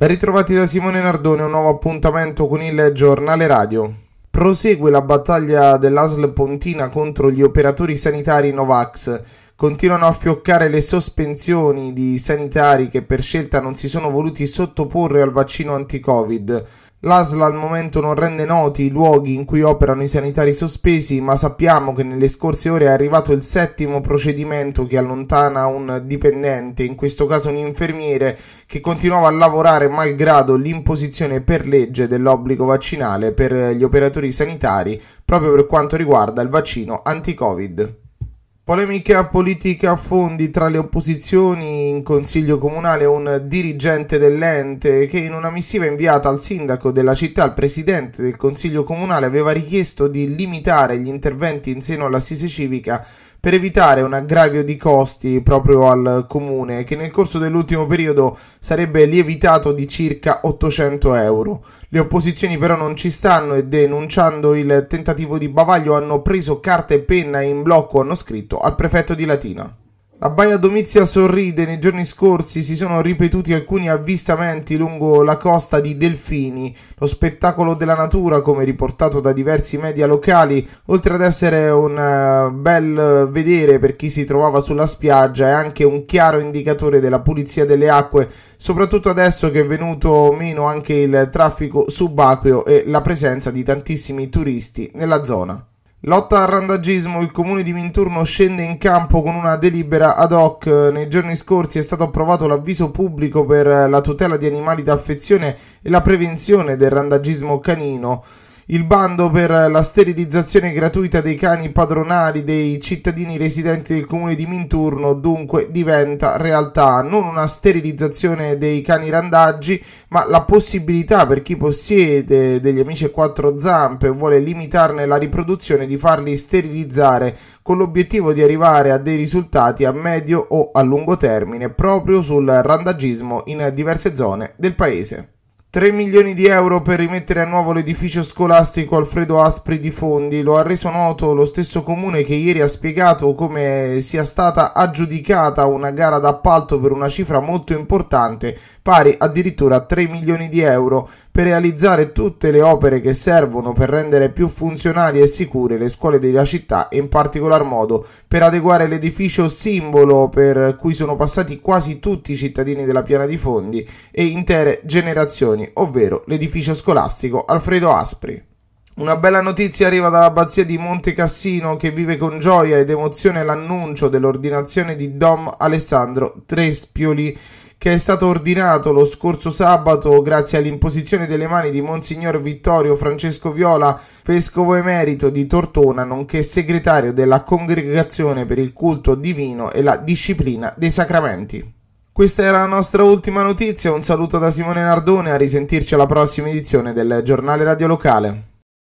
Ben ritrovati da Simone Nardone, un nuovo appuntamento con il giornale radio. Prosegue la battaglia dell'ASL Pontina contro gli operatori sanitari Novax. Continuano a fioccare le sospensioni di sanitari che per scelta non si sono voluti sottoporre al vaccino anti-Covid. L'ASL al momento non rende noti i luoghi in cui operano i sanitari sospesi, ma sappiamo che nelle scorse ore è arrivato il settimo procedimento che allontana un dipendente, in questo caso un infermiere, che continuava a lavorare malgrado l'imposizione per legge dell'obbligo vaccinale per gli operatori sanitari proprio per quanto riguarda il vaccino anti-Covid. Polemica politica a fondi tra le opposizioni in consiglio comunale un dirigente dell'ente che in una missiva inviata al sindaco della città, al presidente del consiglio comunale, aveva richiesto di limitare gli interventi in seno all'assise civica per evitare un aggravio di costi proprio al comune che nel corso dell'ultimo periodo sarebbe lievitato di circa 800 euro. Le opposizioni però non ci stanno e denunciando il tentativo di bavaglio hanno preso carta e penna in blocco hanno scritto al prefetto di Latina. La Baia Domizia sorride, nei giorni scorsi si sono ripetuti alcuni avvistamenti lungo la costa di delfini. Lo spettacolo della natura, come riportato da diversi media locali, oltre ad essere un eh, bel vedere per chi si trovava sulla spiaggia, è anche un chiaro indicatore della pulizia delle acque, soprattutto adesso che è venuto meno anche il traffico subacqueo e la presenza di tantissimi turisti nella zona. Lotta al randagismo, il comune di Minturno scende in campo con una delibera ad hoc. Nei giorni scorsi è stato approvato l'avviso pubblico per la tutela di animali d'affezione e la prevenzione del randagismo canino il bando per la sterilizzazione gratuita dei cani padronali dei cittadini residenti del comune di Minturno dunque diventa realtà, non una sterilizzazione dei cani randaggi, ma la possibilità per chi possiede degli amici a quattro zampe e vuole limitarne la riproduzione di farli sterilizzare con l'obiettivo di arrivare a dei risultati a medio o a lungo termine proprio sul randagismo in diverse zone del paese. 3 milioni di euro per rimettere a nuovo l'edificio scolastico Alfredo Aspri di Fondi. Lo ha reso noto lo stesso comune che ieri ha spiegato come sia stata aggiudicata una gara d'appalto per una cifra molto importante, pari addirittura a 3 milioni di euro, per realizzare tutte le opere che servono per rendere più funzionali e sicure le scuole della città e in particolar modo per adeguare l'edificio simbolo per cui sono passati quasi tutti i cittadini della piana di Fondi e intere generazioni Antoni, ovvero l'edificio scolastico Alfredo Aspri. Una bella notizia arriva dall'abbazia di Monte Cassino che vive con gioia ed emozione l'annuncio dell'ordinazione di Dom Alessandro Trespioli che è stato ordinato lo scorso sabato grazie all'imposizione delle mani di Monsignor Vittorio Francesco Viola, vescovo emerito di Tortona, nonché segretario della Congregazione per il culto divino e la disciplina dei sacramenti. Questa era la nostra ultima notizia, un saluto da Simone Nardone, a risentirci alla prossima edizione del giornale radio locale.